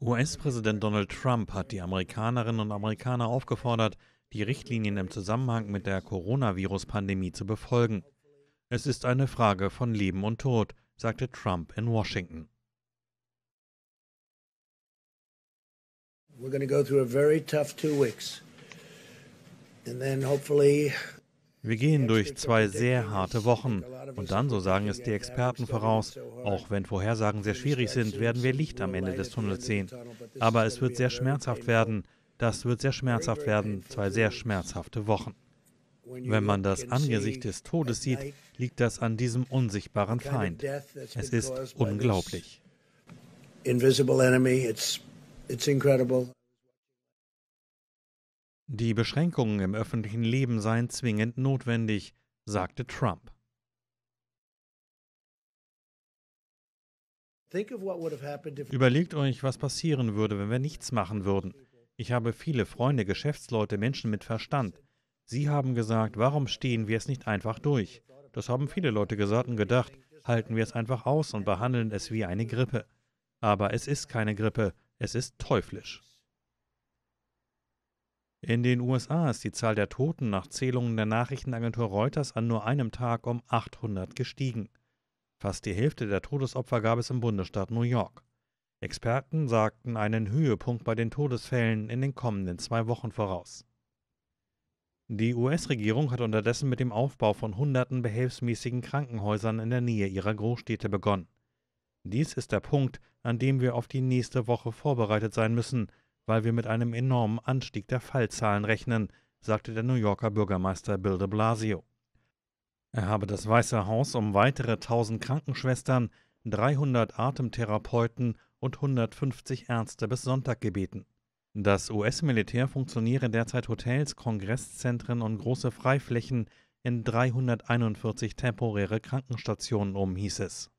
US-Präsident Donald Trump hat die Amerikanerinnen und Amerikaner aufgefordert, die Richtlinien im Zusammenhang mit der Coronavirus-Pandemie zu befolgen. Es ist eine Frage von Leben und Tod, sagte Trump in Washington. We're going to go through a very tough two weeks. And then hopefully wir gehen durch zwei sehr harte Wochen. Und dann, so sagen es die Experten voraus, auch wenn Vorhersagen sehr schwierig sind, werden wir Licht am Ende des Tunnels sehen. Aber es wird sehr schmerzhaft werden. Das wird sehr schmerzhaft werden. Zwei sehr schmerzhafte Wochen. Wenn man das Angesicht des Todes sieht, liegt das an diesem unsichtbaren Feind. Es ist unglaublich. Invisible enemy, it's, it's incredible. Die Beschränkungen im öffentlichen Leben seien zwingend notwendig, sagte Trump. Überlegt euch, was passieren würde, wenn wir nichts machen würden. Ich habe viele Freunde, Geschäftsleute, Menschen mit Verstand. Sie haben gesagt, warum stehen wir es nicht einfach durch? Das haben viele Leute gesagt und gedacht, halten wir es einfach aus und behandeln es wie eine Grippe. Aber es ist keine Grippe, es ist teuflisch. In den USA ist die Zahl der Toten nach Zählungen der Nachrichtenagentur Reuters an nur einem Tag um 800 gestiegen. Fast die Hälfte der Todesopfer gab es im Bundesstaat New York. Experten sagten einen Höhepunkt bei den Todesfällen in den kommenden zwei Wochen voraus. Die US-Regierung hat unterdessen mit dem Aufbau von hunderten behelfsmäßigen Krankenhäusern in der Nähe ihrer Großstädte begonnen. Dies ist der Punkt, an dem wir auf die nächste Woche vorbereitet sein müssen, weil wir mit einem enormen Anstieg der Fallzahlen rechnen, sagte der New Yorker Bürgermeister Bill de Blasio. Er habe das Weiße Haus um weitere 1000 Krankenschwestern, 300 Atemtherapeuten und 150 Ärzte bis Sonntag gebeten. Das US-Militär funktioniere derzeit Hotels, Kongresszentren und große Freiflächen in 341 temporäre Krankenstationen um, hieß es.